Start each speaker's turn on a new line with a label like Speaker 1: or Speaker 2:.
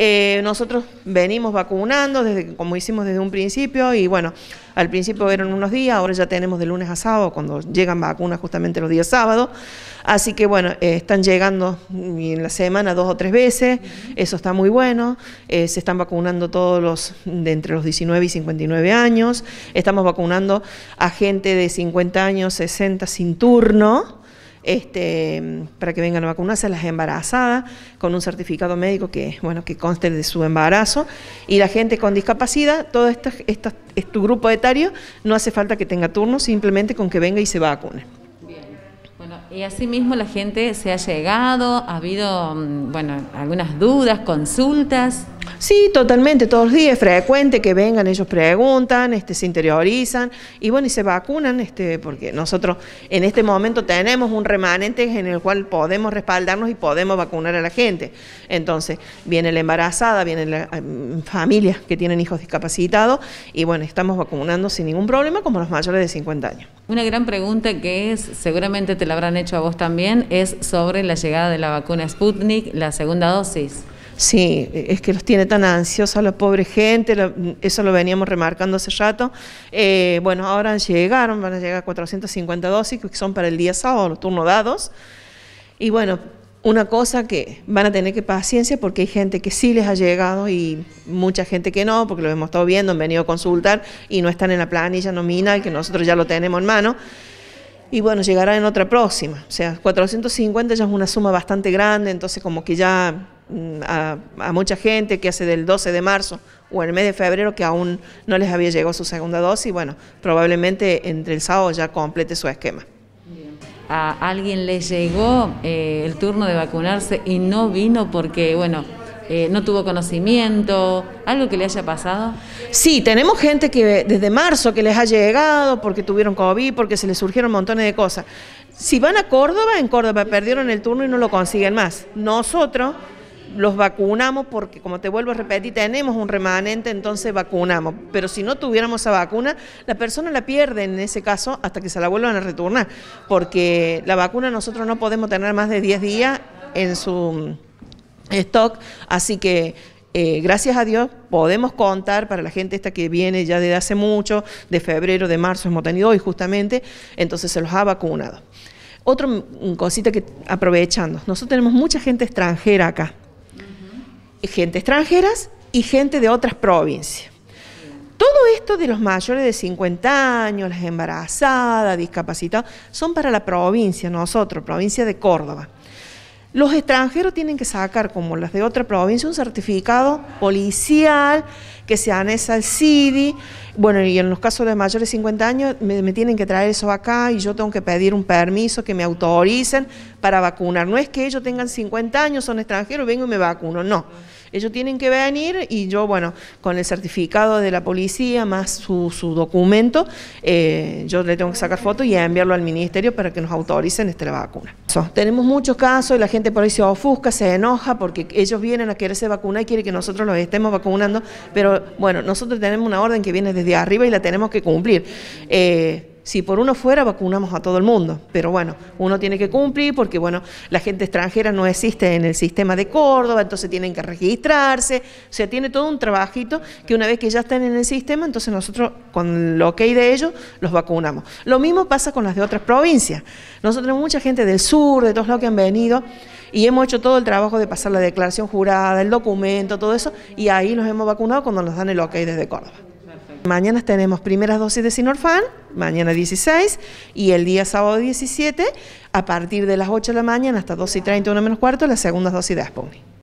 Speaker 1: Eh, nosotros venimos vacunando, desde, como hicimos desde un principio, y bueno, al principio eran unos días, ahora ya tenemos de lunes a sábado, cuando llegan vacunas justamente los días sábados. Así que bueno, eh, están llegando en la semana dos o tres veces, eso está muy bueno. Eh, se están vacunando todos los de entre los 19 y 59 años. Estamos vacunando a gente de 50 años, 60 sin turno este, para que vengan a vacunarse, las embarazadas, con un certificado médico que, bueno, que conste de su embarazo, y la gente con discapacidad, todo este, este, este grupo etario, no hace falta que tenga turno, simplemente con que venga y se vacune.
Speaker 2: Y asimismo la gente se ha llegado, ha habido, mm, bueno, algunas dudas, consultas.
Speaker 1: Sí, totalmente, todos los días, frecuente que vengan, ellos preguntan, este, se interiorizan y bueno, y se vacunan, este, porque nosotros en este momento tenemos un remanente en el cual podemos respaldarnos y podemos vacunar a la gente. Entonces, viene la embarazada, vienen la eh, familias que tienen hijos discapacitados y bueno, estamos vacunando sin ningún problema como los mayores de 50 años.
Speaker 2: Una gran pregunta que es, seguramente te la habrán hecho a vos también, es sobre la llegada de la vacuna Sputnik, la segunda dosis. Sí, es que los tiene tan
Speaker 1: ansiosos la pobre gente, eso lo
Speaker 2: veníamos remarcando hace rato.
Speaker 1: Eh, bueno, ahora llegaron, van a llegar 450 dosis que son para el día sábado, turno dados. Y bueno, una cosa que van a tener que paciencia porque hay gente que sí les ha llegado y mucha gente que no, porque lo hemos estado viendo, han venido a consultar y no están en la planilla nominal, que nosotros ya lo tenemos en mano. Y bueno, llegará en otra próxima. O sea, 450 ya es una suma bastante grande, entonces como que ya a, mucha gente que hace del 12 de marzo o el mes de febrero que aún no les había llegado su segunda dosis, bueno, probablemente entre el sábado ya complete su esquema.
Speaker 2: A alguien le llegó eh, el turno de vacunarse y no vino porque, bueno, eh, no tuvo conocimiento, algo que le haya pasado? Sí, tenemos gente que desde marzo
Speaker 1: que les ha llegado porque tuvieron COVID, porque se les surgieron montones de cosas. Si van a Córdoba, en Córdoba perdieron el turno y no lo consiguen más. Nosotros los vacunamos porque, como te vuelvo a repetir, tenemos un remanente, entonces vacunamos. Pero si no tuviéramos esa vacuna, la persona la pierde en ese caso hasta que se la vuelvan a retornar, porque la vacuna nosotros no podemos tener más de 10 días en su stock, así que eh, gracias a Dios podemos contar para la gente esta que viene ya desde hace mucho, de febrero, de marzo, hemos tenido hoy justamente, entonces se los ha vacunado. Otra mm, cosita que aprovechando, nosotros tenemos mucha gente extranjera acá gente extranjera y gente de otras provincias. Todo esto de los mayores de 50 años, las embarazadas, discapacitadas, son para la provincia, nosotros, provincia de Córdoba. Los extranjeros tienen que sacar, como las de otra provincia, un certificado policial que se anesa el CIDI. Bueno, y en los casos de mayores de 50 años me, tienen que traer eso acá y yo tengo que pedir un permiso que me autoricen para vacunar. No es que ellos tengan 50 años, son extranjeros, vengo y me vacuno, no. Ellos tienen que venir y yo, bueno, con el certificado de la policía más su, su documento, eh, yo le tengo que sacar foto y enviarlo al ministerio para que nos autoricen esta vacuna. tenemos muchos casos y la gente por ahí se ofusca, se enoja porque ellos vienen a quererse vacunar y quieren que nosotros los estemos vacunando, pero bueno, nosotros tenemos una orden que viene desde arriba y la tenemos que cumplir. Eh, si por uno fuera, vacunamos a todo el mundo. Pero bueno, uno tiene que cumplir porque, bueno, la gente extranjera no existe en el sistema de Córdoba, entonces tienen que registrarse. O sea, tiene todo un trabajito que una vez que ya están en el sistema, entonces nosotros, con lo que hay de ellos, los vacunamos. Lo mismo pasa con las de otras provincias. Nosotros tenemos mucha gente del sur, de todos lados que han venido, y hemos hecho todo el trabajo de pasar la declaración jurada, el documento, todo eso, y ahí nos hemos vacunado cuando nos dan el ok desde Córdoba. Mañana tenemos primeras dosis de Sinorfan, mañana 16, y el día sábado 17, a partir
Speaker 2: de las 8 de la mañana hasta 12 y 30, 1 menos cuarto, las segundas dosis de Aspogni.